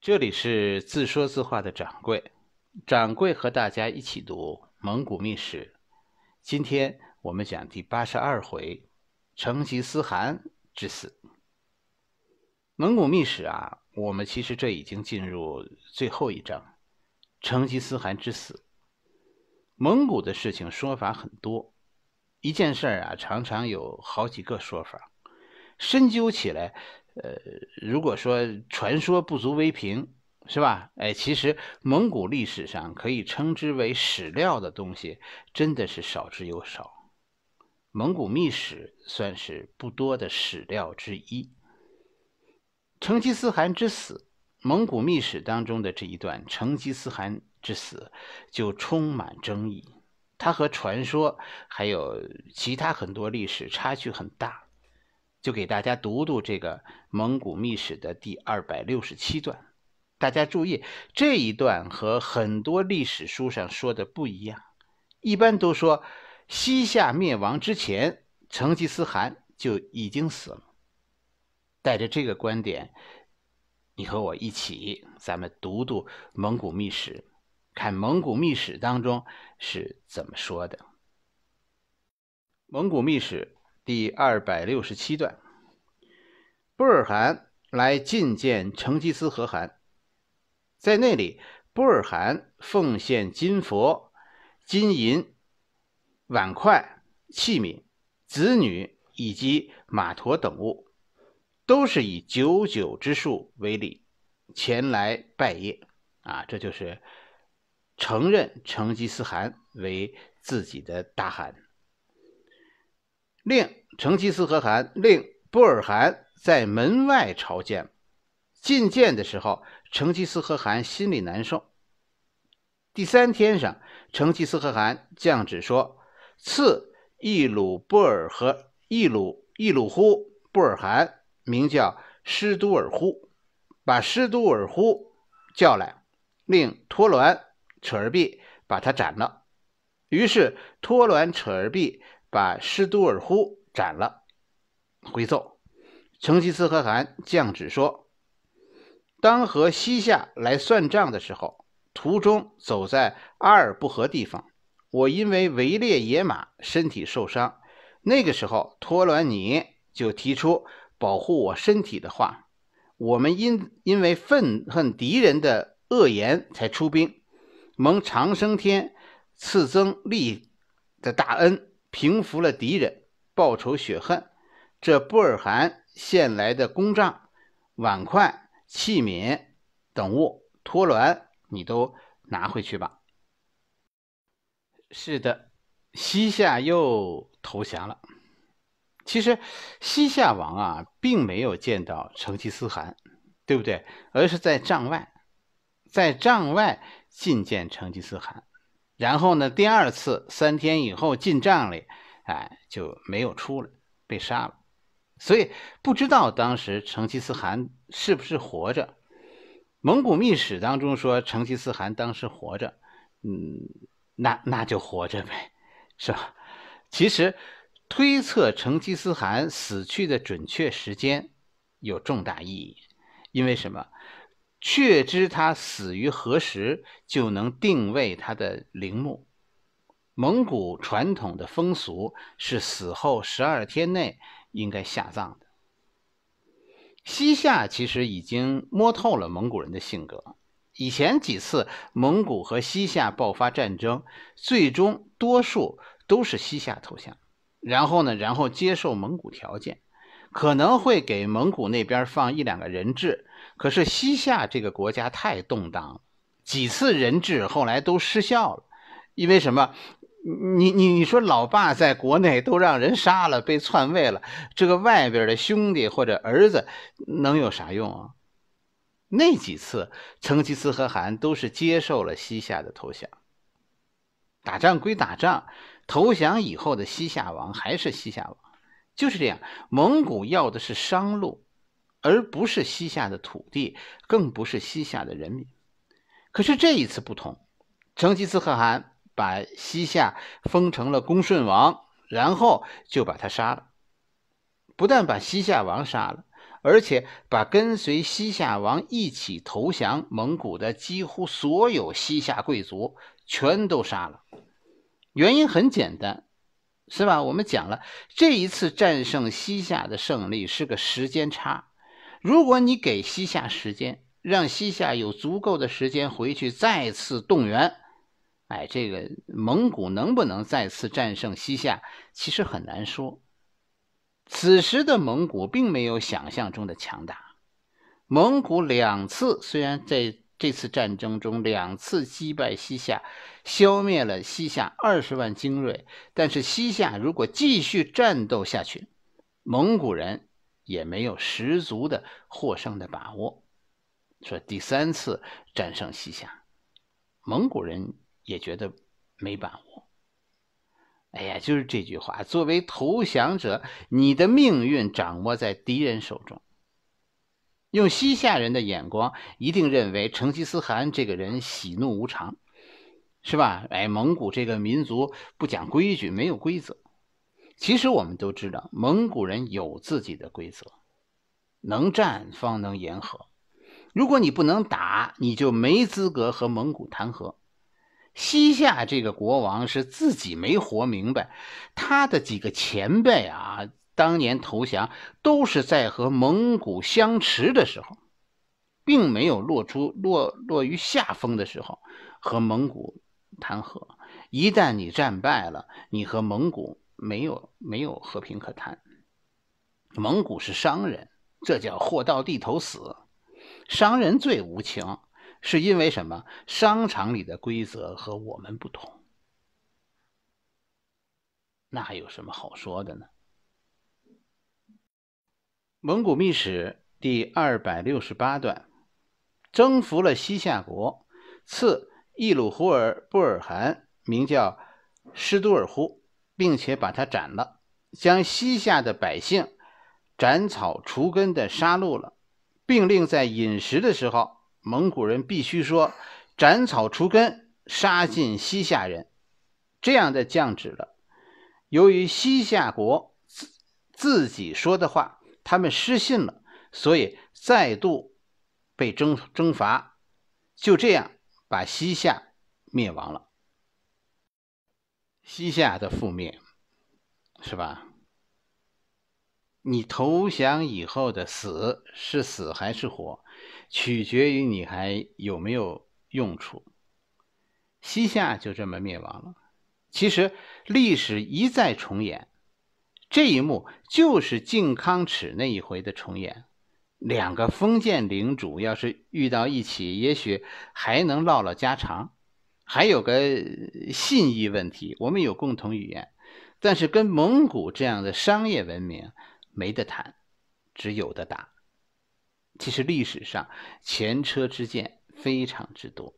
这里是自说自话的掌柜，掌柜和大家一起读《蒙古秘史》。今天我们讲第八十二回，成吉思汗之死。《蒙古秘史》啊，我们其实这已经进入最后一章，成吉思汗之死。蒙古的事情说法很多，一件事儿啊，常常有好几个说法，深究起来。呃，如果说传说不足为凭，是吧？哎，其实蒙古历史上可以称之为史料的东西，真的是少之又少。蒙古秘史算是不多的史料之一。成吉思汗之死，蒙古秘史当中的这一段成吉思汗之死，就充满争议。它和传说还有其他很多历史差距很大。就给大家读读这个《蒙古秘史》的第二百六十七段。大家注意，这一段和很多历史书上说的不一样。一般都说西夏灭亡之前，成吉思汗就已经死了。带着这个观点，你和我一起，咱们读读《蒙古秘史》，看《蒙古秘史》当中是怎么说的。《蒙古秘史》。第二百六十七段，波尔汗来觐见成吉思汗，在那里，波尔汗奉献金佛、金银、碗筷、器皿、子女以及马驼等物，都是以九九之数为礼，前来拜谒。啊，这就是承认成吉思汗为自己的大汗，令。成吉思汗令布尔罕在门外朝见，觐见的时候，成吉思汗心里难受。第三天上，成吉思汗降旨说：“赐亦鲁波尔和亦鲁亦鲁呼布尔罕，名叫施都尔呼，把施都尔呼叫来，令托鸾扯儿毕把他斩了。”于是托鸾扯儿毕把施都尔呼斩了，回奏成吉思汗降旨说：“当和西夏来算账的时候，途中走在阿尔不河地方，我因为围猎野马，身体受伤。那个时候，托栾你就提出保护我身体的话。我们因因为愤恨敌人的恶言才出兵，蒙长生天赐增力的大恩，平服了敌人。”报仇雪恨，这布尔汗献来的公杖、碗筷、器皿等物，托鸾，你都拿回去吧。是的，西夏又投降了。其实，西夏王啊，并没有见到成吉思汗，对不对？而是在帐外，在帐外觐见成吉思汗，然后呢，第二次三天以后进帐里。哎，就没有出来，被杀了，所以不知道当时成吉思汗是不是活着。蒙古秘史当中说成吉思汗当时活着，嗯，那那就活着呗，是吧？其实推测成吉思汗死去的准确时间有重大意义，因为什么？确知他死于何时，就能定位他的陵墓。蒙古传统的风俗是死后十二天内应该下葬的。西夏其实已经摸透了蒙古人的性格。以前几次蒙古和西夏爆发战争，最终多数都是西夏投降，然后呢，然后接受蒙古条件，可能会给蒙古那边放一两个人质。可是西夏这个国家太动荡了，几次人质后来都失效了，因为什么？你你你说，老爸在国内都让人杀了，被篡位了，这个外边的兄弟或者儿子能有啥用啊？那几次成吉思汗都是接受了西夏的投降。打仗归打仗，投降以后的西夏王还是西夏王，就是这样。蒙古要的是商路，而不是西夏的土地，更不是西夏的人民。可是这一次不同，成吉思汗。把西夏封成了恭顺王，然后就把他杀了。不但把西夏王杀了，而且把跟随西夏王一起投降蒙古的几乎所有西夏贵族全都杀了。原因很简单，是吧？我们讲了，这一次战胜西夏的胜利是个时间差。如果你给西夏时间，让西夏有足够的时间回去再次动员。哎，这个蒙古能不能再次战胜西夏，其实很难说。此时的蒙古并没有想象中的强大。蒙古两次虽然在这次战争中两次击败西夏，消灭了西夏二十万精锐，但是西夏如果继续战斗下去，蒙古人也没有十足的获胜的把握。说第三次战胜西夏，蒙古人。也觉得没把握。哎呀，就是这句话。作为投降者，你的命运掌握在敌人手中。用西夏人的眼光，一定认为成吉思汗这个人喜怒无常，是吧？哎，蒙古这个民族不讲规矩，没有规则。其实我们都知道，蒙古人有自己的规则：能战方能言和。如果你不能打，你就没资格和蒙古谈和。西夏这个国王是自己没活明白，他的几个前辈啊，当年投降都是在和蒙古相持的时候，并没有落出落落于下风的时候和蒙古谈和。一旦你战败了，你和蒙古没有没有和平可谈。蒙古是商人，这叫货到地头死，商人最无情。是因为什么？商场里的规则和我们不同，那还有什么好说的呢？《蒙古秘史》第二百六十八段：征服了西夏国，赐易鲁忽尔布尔汗，名叫施都尔忽，并且把他斩了，将西夏的百姓斩草除根的杀戮了，并令在饮食的时候。蒙古人必须说“斩草除根，杀尽西夏人”这样的降旨了。由于西夏国自自己说的话，他们失信了，所以再度被征征伐，就这样把西夏灭亡了。西夏的覆灭，是吧？你投降以后的死是死还是活，取决于你还有没有用处。西夏就这么灭亡了。其实历史一再重演，这一幕就是靖康耻那一回的重演。两个封建领主要是遇到一起，也许还能唠唠家常，还有个信义问题，我们有共同语言。但是跟蒙古这样的商业文明。没得谈，只有得打。其实历史上前车之鉴非常之多。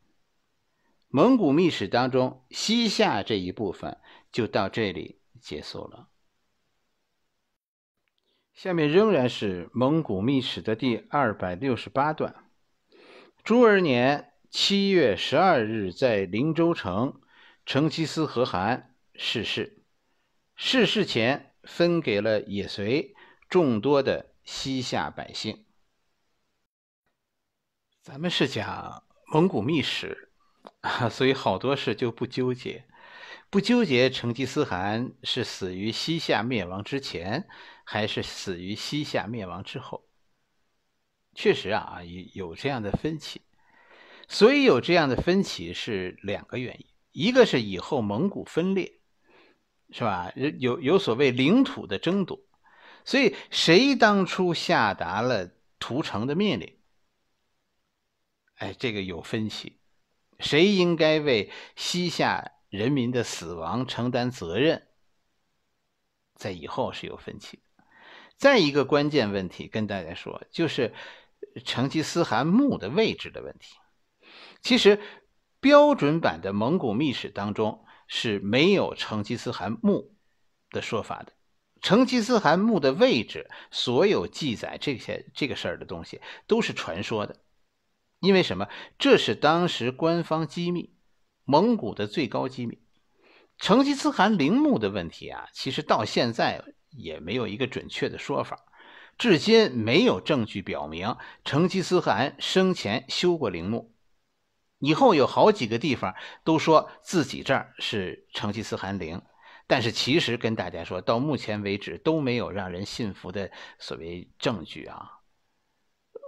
蒙古秘史当中，西夏这一部分就到这里结束了。下面仍然是蒙古秘史的第二百六十八段。朱儿年七月十二日在林州城，成吉思汗逝世。逝世前分给了也随。众多的西夏百姓，咱们是讲蒙古秘史啊，所以好多事就不纠结，不纠结成吉思汗是死于西夏灭亡之前，还是死于西夏灭亡之后。确实啊啊，有有这样的分歧，所以有这样的分歧是两个原因，一个是以后蒙古分裂，是吧？有有所谓领土的争夺。所以，谁当初下达了屠城的命令？哎，这个有分歧。谁应该为西夏人民的死亡承担责任？在以后是有分歧的。再一个关键问题跟大家说，就是成吉思汗墓的位置的问题。其实，标准版的《蒙古秘史》当中是没有成吉思汗墓的说法的。成吉思汗墓的位置，所有记载这些这个事儿的东西都是传说的，因为什么？这是当时官方机密，蒙古的最高机密。成吉思汗陵墓的问题啊，其实到现在也没有一个准确的说法，至今没有证据表明成吉思汗生前修过陵墓。以后有好几个地方都说自己这儿是成吉思汗陵。但是其实跟大家说到目前为止都没有让人信服的所谓证据啊，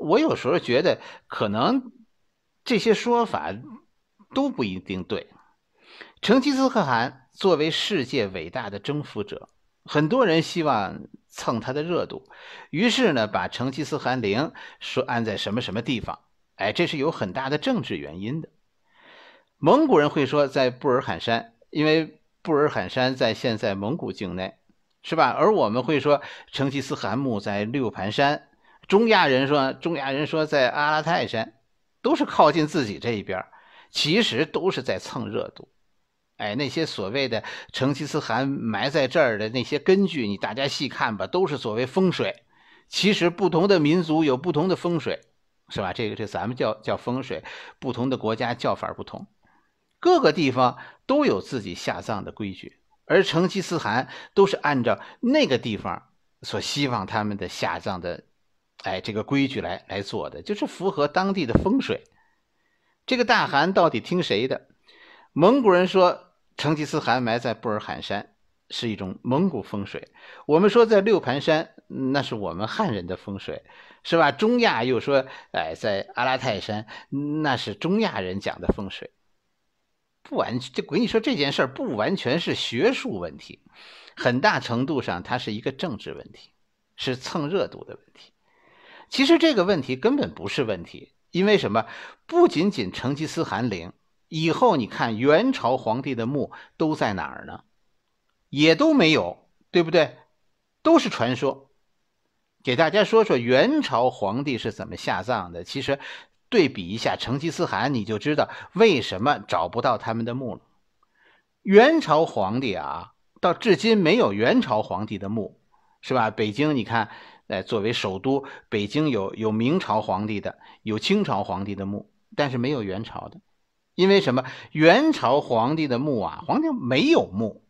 我有时候觉得可能这些说法都不一定对。成吉思汗作为世界伟大的征服者，很多人希望蹭他的热度，于是呢把成吉思汗陵说安在什么什么地方？哎，这是有很大的政治原因的。蒙古人会说在布尔罕山，因为。布尔罕山在现在蒙古境内，是吧？而我们会说成吉思汗墓在六盘山，中亚人说中亚人说在阿拉泰山，都是靠近自己这一边其实都是在蹭热度。哎，那些所谓的成吉思汗埋在这儿的那些根据，你大家细看吧，都是所谓风水。其实不同的民族有不同的风水，是吧？这个这咱们叫叫风水，不同的国家叫法不同。各个地方都有自己下葬的规矩，而成吉思汗都是按照那个地方所希望他们的下葬的，哎，这个规矩来来做的，就是符合当地的风水。这个大汗到底听谁的？蒙古人说成吉思汗埋在布尔罕山是一种蒙古风水，我们说在六盘山那是我们汉人的风水，是吧？中亚又说，哎，在阿拉泰山那是中亚人讲的风水。不完，这鬼！你说这件事儿不完全是学术问题，很大程度上它是一个政治问题，是蹭热度的问题。其实这个问题根本不是问题，因为什么？不仅仅成吉思汗陵，以后你看元朝皇帝的墓都在哪儿呢？也都没有，对不对？都是传说。给大家说说元朝皇帝是怎么下葬的。其实。对比一下成吉思汗，你就知道为什么找不到他们的墓了。元朝皇帝啊，到至今没有元朝皇帝的墓，是吧？北京，你看，哎，作为首都，北京有有明朝皇帝的，有清朝皇帝的墓，但是没有元朝的。因为什么？元朝皇帝的墓啊，皇帝没有墓。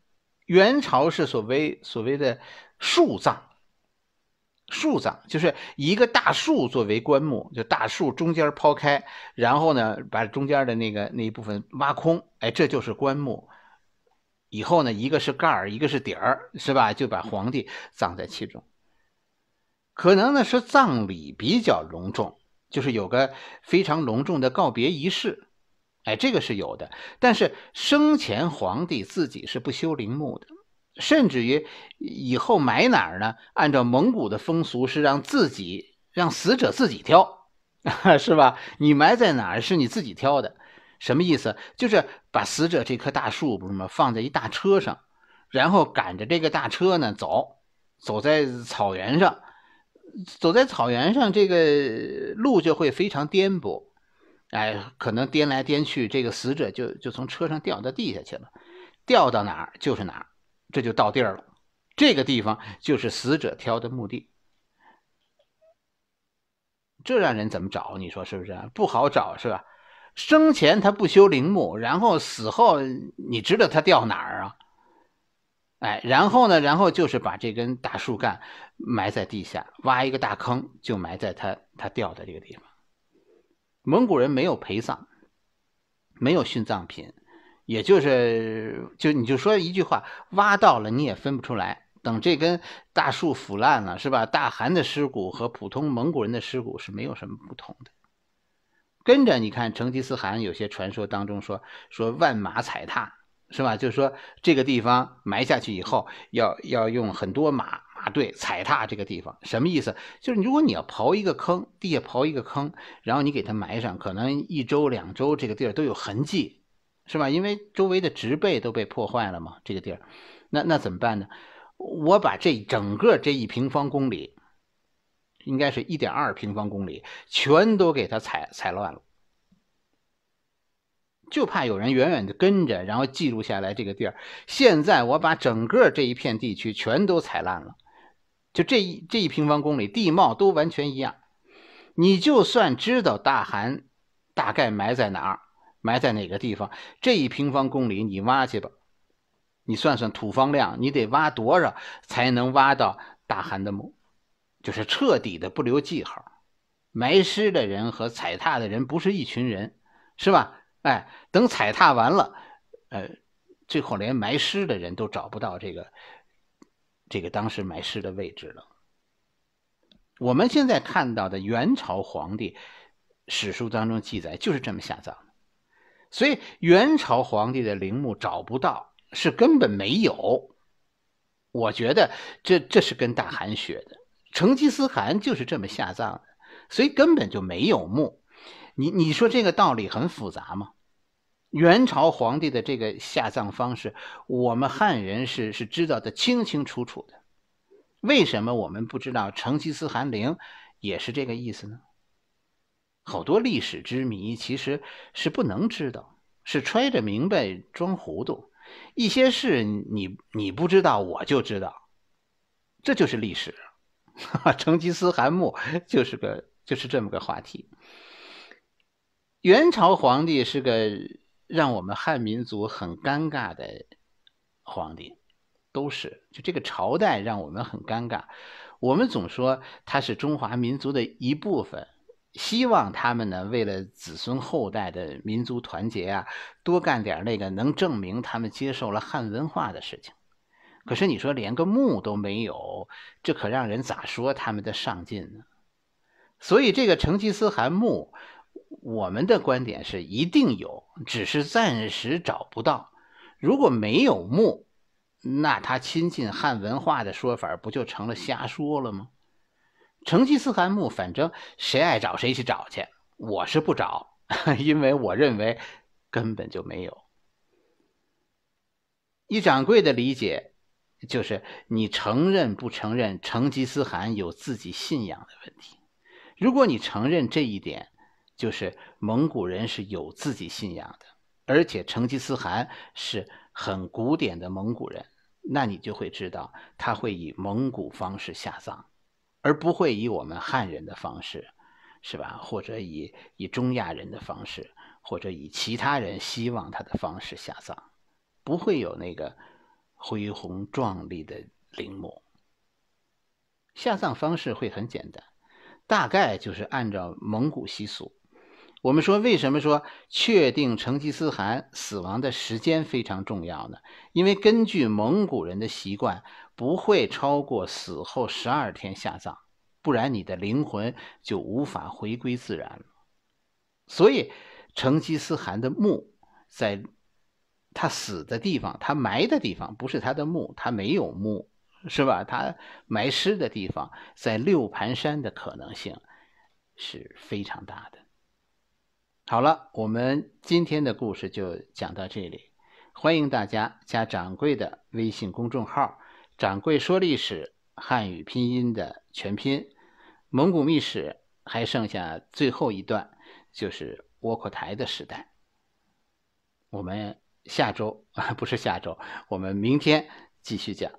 元朝是所谓所谓的树葬。树葬就是一个大树作为棺木，就大树中间抛开，然后呢把中间的那个那一部分挖空，哎，这就是棺木。以后呢一个是盖儿，一个是底儿，是吧？就把皇帝葬在其中。可能呢是葬礼比较隆重，就是有个非常隆重的告别仪式，哎，这个是有的。但是生前皇帝自己是不修陵墓的。甚至于以后埋哪儿呢？按照蒙古的风俗，是让自己让死者自己挑，是吧？你埋在哪儿是你自己挑的，什么意思？就是把死者这棵大树不是吗？放在一大车上，然后赶着这个大车呢走，走在草原上，走在草原上，这个路就会非常颠簸，哎，可能颠来颠去，这个死者就就从车上掉到地下去了，掉到哪儿就是哪儿。这就到地儿了，这个地方就是死者挑的墓地，这让人怎么找？你说是不是？不好找是吧？生前他不修陵墓，然后死后你知道他掉哪儿啊？哎，然后呢？然后就是把这根大树干埋在地下，挖一个大坑，就埋在他他掉的这个地方。蒙古人没有陪葬，没有殉葬品。也就是，就你就说一句话，挖到了你也分不出来。等这根大树腐烂了，是吧？大汗的尸骨和普通蒙古人的尸骨是没有什么不同的。跟着你看，成吉思汗有些传说当中说说万马踩踏，是吧？就是说这个地方埋下去以后，要要用很多马马队踩踏这个地方，什么意思？就是如果你要刨一个坑，地下刨一个坑，然后你给它埋上，可能一周两周这个地儿都有痕迹。是吧？因为周围的植被都被破坏了嘛，这个地儿，那那怎么办呢？我把这整个这一平方公里，应该是一点二平方公里，全都给它踩踩乱了。就怕有人远远的跟着，然后记录下来这个地儿。现在我把整个这一片地区全都踩烂了，就这一这一平方公里地貌都完全一样。你就算知道大寒大概埋在哪儿。埋在哪个地方？这一平方公里，你挖去吧。你算算土方量，你得挖多少才能挖到大汗的墓？就是彻底的不留记号。埋尸的人和踩踏的人不是一群人，是吧？哎，等踩踏完了，呃，最后连埋尸的人都找不到这个这个当时埋尸的位置了。我们现在看到的元朝皇帝史书当中记载就是这么下葬的。所以元朝皇帝的陵墓找不到，是根本没有。我觉得这这是跟大汗学的，成吉思汗就是这么下葬的，所以根本就没有墓。你你说这个道理很复杂吗？元朝皇帝的这个下葬方式，我们汉人是是知道的清清楚楚的。为什么我们不知道成吉思汗陵也是这个意思呢？好多历史之谜其实是不能知道，是揣着明白装糊涂。一些事你你不知道，我就知道，这就是历史。成吉思汗墓就是个就是这么个话题。元朝皇帝是个让我们汉民族很尴尬的皇帝，都是就这个朝代让我们很尴尬。我们总说他是中华民族的一部分。希望他们呢，为了子孙后代的民族团结啊，多干点那个能证明他们接受了汉文化的事情。可是你说连个墓都没有，这可让人咋说他们的上进呢？所以这个成吉思汗墓，我们的观点是一定有，只是暂时找不到。如果没有墓，那他亲近汉文化的说法不就成了瞎说了吗？成吉思汗墓，反正谁爱找谁去找去，我是不找，因为我认为根本就没有。一掌柜的理解就是：你承认不承认成吉思汗有自己信仰的问题？如果你承认这一点，就是蒙古人是有自己信仰的，而且成吉思汗是很古典的蒙古人，那你就会知道他会以蒙古方式下葬。而不会以我们汉人的方式，是吧？或者以以中亚人的方式，或者以其他人希望他的方式下葬，不会有那个恢宏壮丽的陵墓。下葬方式会很简单，大概就是按照蒙古习俗。我们说，为什么说确定成吉思汗死亡的时间非常重要呢？因为根据蒙古人的习惯，不会超过死后十二天下葬，不然你的灵魂就无法回归自然了。所以，成吉思汗的墓在他死的地方，他埋的地方不是他的墓，他没有墓，是吧？他埋尸的地方在六盘山的可能性是非常大的。好了，我们今天的故事就讲到这里。欢迎大家加掌柜的微信公众号“掌柜说历史”，汉语拼音的全拼。蒙古秘史还剩下最后一段，就是窝阔台的时代。我们下周啊，不是下周，我们明天继续讲。